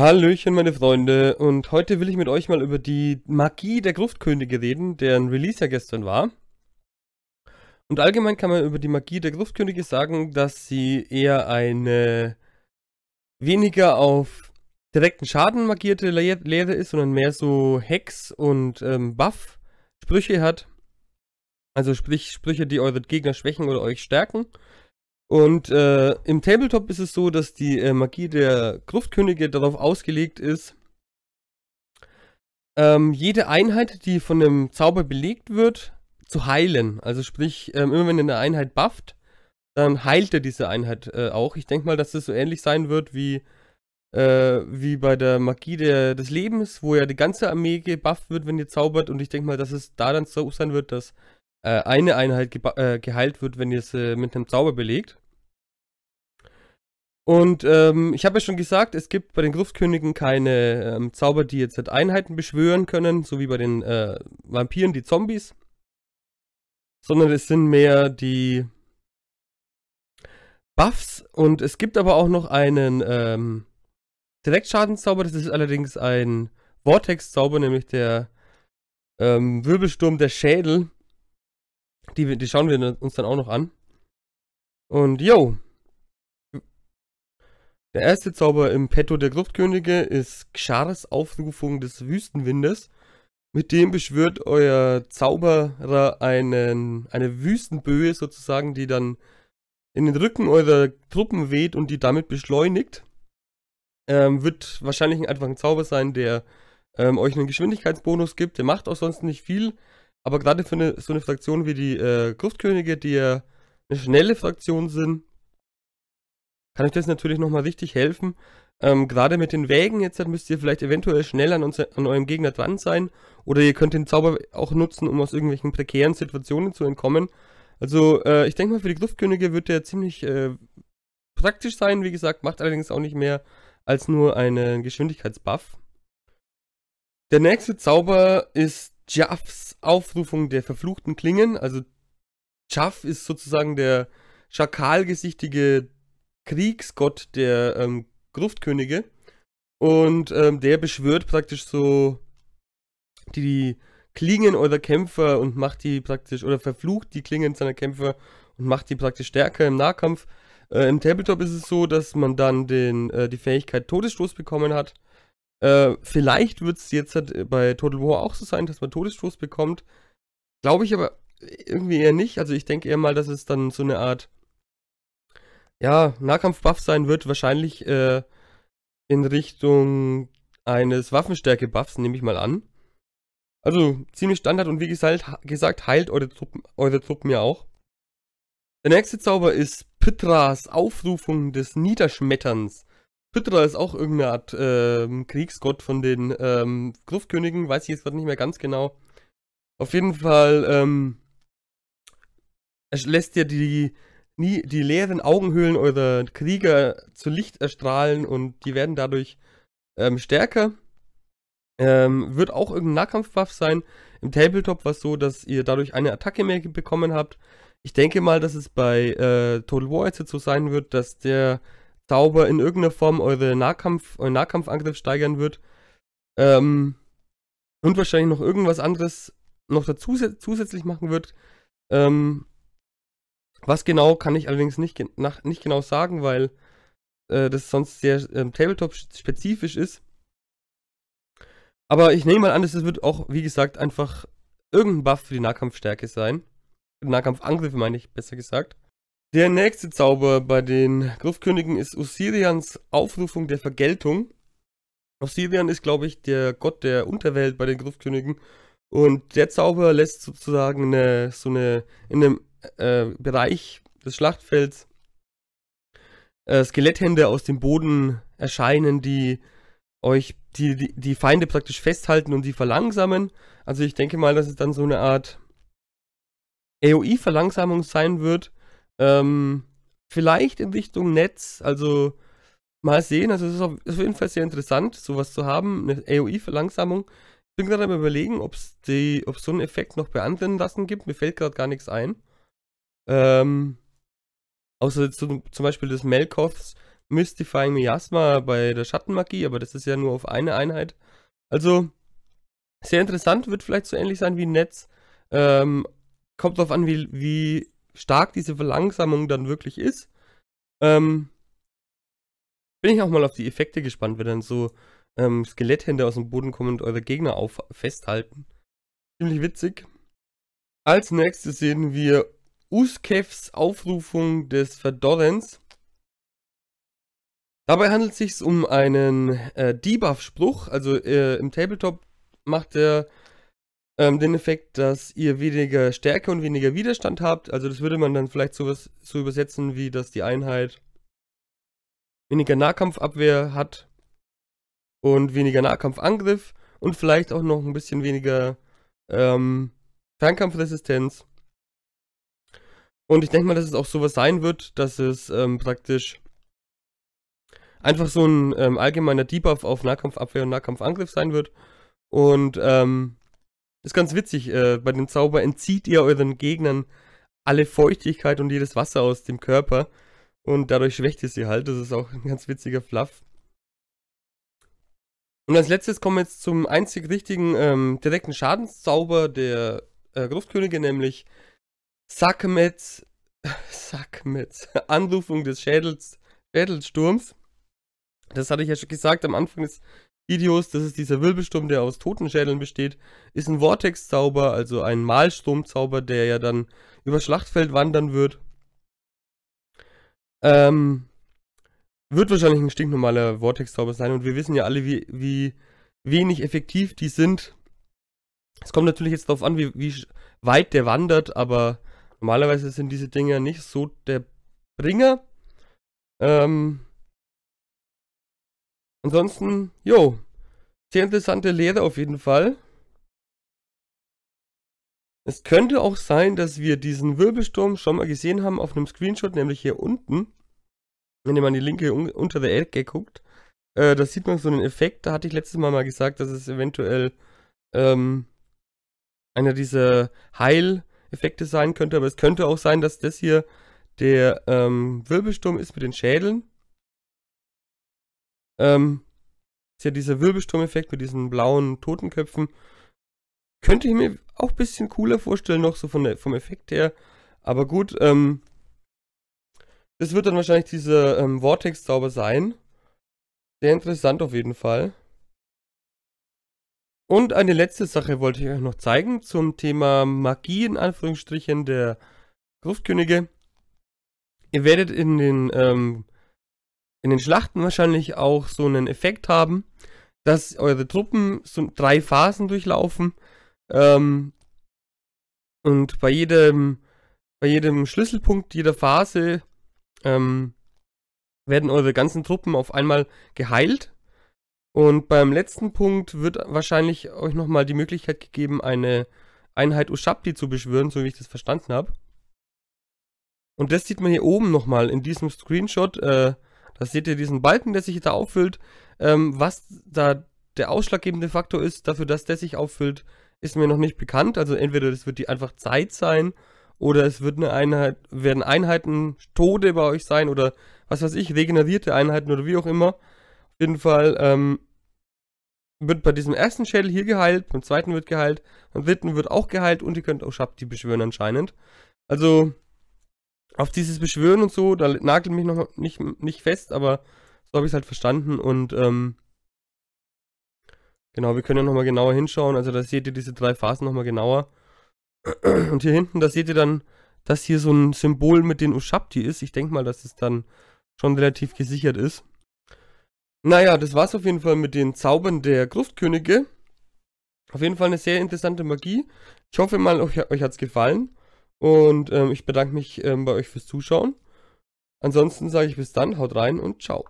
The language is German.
Hallöchen meine Freunde und heute will ich mit euch mal über die Magie der Gruftkönige reden, deren Release ja gestern war. Und allgemein kann man über die Magie der Gruftkönige sagen, dass sie eher eine weniger auf direkten Schaden markierte Lehre ist, sondern mehr so Hex und ähm, Buff-Sprüche hat. Also sprich Sprüche, die eure Gegner schwächen oder euch stärken. Und äh, im Tabletop ist es so, dass die äh, Magie der Gruftkönige darauf ausgelegt ist, ähm, jede Einheit, die von einem Zauber belegt wird, zu heilen. Also sprich, ähm, immer wenn eine Einheit bufft, dann heilt er diese Einheit äh, auch. Ich denke mal, dass das so ähnlich sein wird wie, äh, wie bei der Magie der, des Lebens, wo ja die ganze Armee gebufft wird, wenn ihr zaubert. Und ich denke mal, dass es da dann so sein wird, dass äh, eine Einheit ge äh, geheilt wird, wenn ihr es äh, mit einem Zauber belegt. Und ähm, ich habe ja schon gesagt, es gibt bei den Gruftkönigen keine ähm, Zauber, die jetzt Einheiten beschwören können, so wie bei den äh, Vampiren die Zombies. Sondern es sind mehr die Buffs. Und es gibt aber auch noch einen ähm, Direktschadenszauber, das ist allerdings ein Vortex-Zauber, nämlich der ähm, Wirbelsturm der Schädel. Die, die schauen wir uns dann auch noch an. Und yo. Der erste Zauber im Petto der Gruftkönige ist Xars Aufrufung des Wüstenwindes. Mit dem beschwört euer Zauberer einen, eine Wüstenböe sozusagen, die dann in den Rücken eurer Truppen weht und die damit beschleunigt. Ähm, wird wahrscheinlich einfach ein Zauber sein, der ähm, euch einen Geschwindigkeitsbonus gibt. Der macht auch sonst nicht viel, aber gerade für eine, so eine Fraktion wie die äh, Gruftkönige, die ja eine schnelle Fraktion sind, kann ich das natürlich nochmal richtig helfen. Ähm, gerade mit den Wägen jetzt halt müsst ihr vielleicht eventuell schnell an, uns, an eurem Gegner dran sein. Oder ihr könnt den Zauber auch nutzen, um aus irgendwelchen prekären Situationen zu entkommen. Also äh, ich denke mal, für die Gruftkönige wird der ziemlich äh, praktisch sein. Wie gesagt, macht allerdings auch nicht mehr als nur einen Geschwindigkeitsbuff. Der nächste Zauber ist Jaffs Aufrufung der verfluchten Klingen. Also Jaff ist sozusagen der schakalgesichtige Kriegsgott der ähm, Gruftkönige. Und ähm, der beschwört praktisch so die Klingen eurer Kämpfer und macht die praktisch, oder verflucht die Klingen seiner Kämpfer und macht die praktisch stärker im Nahkampf. Äh, Im Tabletop ist es so, dass man dann den, äh, die Fähigkeit Todesstoß bekommen hat äh, vielleicht wird es jetzt halt äh, bei Total War auch so sein, dass man Todesstoß bekommt. Glaube ich aber äh, irgendwie eher nicht. Also ich denke eher mal, dass es dann so eine Art ja, Nahkampf-Buff sein wird. Wahrscheinlich äh, in Richtung eines Waffenstärke-Buffs, nehme ich mal an. Also ziemlich Standard und wie gesagt, gesagt heilt eure Truppen, eure Truppen ja auch. Der nächste Zauber ist Pitras Aufrufung des Niederschmetterns. Pythra ist auch irgendeine Art ähm, Kriegsgott von den ähm, Gruftkönigen, weiß ich jetzt gerade nicht mehr ganz genau. Auf jeden Fall ähm, lässt ja die, nie, die leeren Augenhöhlen eurer Krieger zu Licht erstrahlen und die werden dadurch ähm, stärker. Ähm, wird auch irgendein Nahkampfbuff sein. Im Tabletop war es so, dass ihr dadurch eine Attacke mehr bekommen habt. Ich denke mal, dass es bei äh, Total War jetzt so sein wird, dass der Zauber in irgendeiner Form eure Nahkampf, euren Nahkampfangriff steigern wird. Ähm, und wahrscheinlich noch irgendwas anderes noch dazu zusätzlich machen wird. Ähm, was genau kann ich allerdings nicht, nach, nicht genau sagen, weil äh, das sonst sehr ähm, Tabletop-spezifisch ist. Aber ich nehme mal an, es wird auch, wie gesagt, einfach irgendein Buff für die Nahkampfstärke sein. Nahkampfangriffe meine ich, besser gesagt. Der nächste Zauber bei den Griffkönigen ist Osirians Aufrufung der Vergeltung. Osirian ist, glaube ich, der Gott der Unterwelt bei den Griffkönigen. Und der Zauber lässt sozusagen eine, so eine, in einem äh, Bereich des Schlachtfelds äh, Skeletthände aus dem Boden erscheinen, die euch die, die, die Feinde praktisch festhalten und sie verlangsamen. Also ich denke mal, dass es dann so eine Art AOE-Verlangsamung sein wird ähm, vielleicht in Richtung Netz, also mal sehen. Also es ist auf, jeden Fall sehr interessant, sowas zu haben, eine aoe verlangsamung Ich bin gerade am überlegen, ob es so einen Effekt noch bei anderen Lassen gibt. Mir fällt gerade gar nichts ein. Ähm, außer zu, zum Beispiel des Melkovs Mystifying Miasma bei der Schattenmagie, aber das ist ja nur auf eine Einheit. Also, sehr interessant, wird vielleicht so ähnlich sein wie ein Netz. Ähm, kommt darauf an, wie, wie stark diese Verlangsamung dann wirklich ist. Ähm, bin ich auch mal auf die Effekte gespannt, wenn dann so ähm, Skeletthände aus dem Boden kommen und eure Gegner auf festhalten. Ziemlich witzig. Als nächstes sehen wir Uskevs Aufrufung des Verdorrens. Dabei handelt es sich um einen äh, Debuff-Spruch. Also äh, im Tabletop macht er ähm, den Effekt, dass ihr weniger Stärke und weniger Widerstand habt. Also das würde man dann vielleicht so, was, so übersetzen, wie dass die Einheit weniger Nahkampfabwehr hat und weniger Nahkampfangriff und vielleicht auch noch ein bisschen weniger ähm, Fernkampfresistenz. Und ich denke mal, dass es auch sowas sein wird, dass es ähm, praktisch einfach so ein ähm, allgemeiner Debuff auf Nahkampfabwehr und Nahkampfangriff sein wird. Und ähm, ist ganz witzig. Äh, bei dem Zauber entzieht ihr euren Gegnern alle Feuchtigkeit und jedes Wasser aus dem Körper. Und dadurch schwächt ihr sie halt. Das ist auch ein ganz witziger Fluff. Und als letztes kommen wir jetzt zum einzig richtigen ähm, direkten Schadenszauber der äh, Gruftkönige, nämlich Sackmetz. Sackmetz. Anrufung des Schädels, Schädelsturms. Das hatte ich ja schon gesagt am Anfang des Idios, das ist dieser Wirbelsturm, der aus Totenschädeln besteht, ist ein Vortex-Zauber, also ein Mahlsturm-Zauber, der ja dann über Schlachtfeld wandern wird. Ähm, wird wahrscheinlich ein stinknormaler Vortex-Zauber sein und wir wissen ja alle, wie, wie wenig effektiv die sind. Es kommt natürlich jetzt darauf an, wie, wie weit der wandert, aber normalerweise sind diese Dinger nicht so der Bringer. Ähm, Ansonsten, jo, sehr interessante Lehre auf jeden Fall. Es könnte auch sein, dass wir diesen Wirbelsturm schon mal gesehen haben auf einem Screenshot, nämlich hier unten. Wenn ihr mal in die linke untere Ecke guckt, äh, da sieht man so einen Effekt. Da hatte ich letztes Mal mal gesagt, dass es eventuell ähm, einer dieser Heileffekte sein könnte. Aber es könnte auch sein, dass das hier der ähm, Wirbelsturm ist mit den Schädeln. Ähm, ist ja dieser Wirbelsturmeffekt mit diesen blauen Totenköpfen. Könnte ich mir auch ein bisschen cooler vorstellen, noch so von der, vom Effekt her. Aber gut, ähm, das wird dann wahrscheinlich dieser ähm, Vortex-Zauber sein. Sehr interessant auf jeden Fall. Und eine letzte Sache wollte ich euch noch zeigen zum Thema Magie in Anführungsstrichen der Gruftkönige. Ihr werdet in den ähm, in den Schlachten wahrscheinlich auch so einen Effekt haben, dass eure Truppen so drei Phasen durchlaufen. Ähm, und bei jedem, bei jedem Schlüsselpunkt jeder Phase ähm, werden eure ganzen Truppen auf einmal geheilt. Und beim letzten Punkt wird wahrscheinlich euch nochmal die Möglichkeit gegeben, eine Einheit Ushapti zu beschwören, so wie ich das verstanden habe. Und das sieht man hier oben nochmal in diesem Screenshot. Äh, das seht ihr diesen Balken, der sich da auffüllt. Ähm, was da der ausschlaggebende Faktor ist dafür, dass der sich auffüllt, ist mir noch nicht bekannt. Also entweder das wird die einfach Zeit sein oder es wird eine Einheit, werden Einheiten Tode bei euch sein oder was weiß ich, regenerierte Einheiten oder wie auch immer. Auf jeden Fall ähm, wird bei diesem ersten Schädel hier geheilt, beim zweiten wird geheilt, beim dritten wird auch geheilt und ihr könnt auch Schabti beschwören anscheinend. Also auf dieses Beschwören und so, da nagelt mich noch nicht, nicht fest, aber so habe ich es halt verstanden und ähm, genau, wir können ja nochmal genauer hinschauen. Also da seht ihr diese drei Phasen nochmal genauer. Und hier hinten, da seht ihr dann, dass hier so ein Symbol mit den Ushabti ist. Ich denke mal, dass es dann schon relativ gesichert ist. Naja, das war es auf jeden Fall mit den Zaubern der Gruftkönige. Auf jeden Fall eine sehr interessante Magie. Ich hoffe mal, euch, hat es gefallen. Und ähm, ich bedanke mich ähm, bei euch fürs Zuschauen. Ansonsten sage ich bis dann, haut rein und ciao.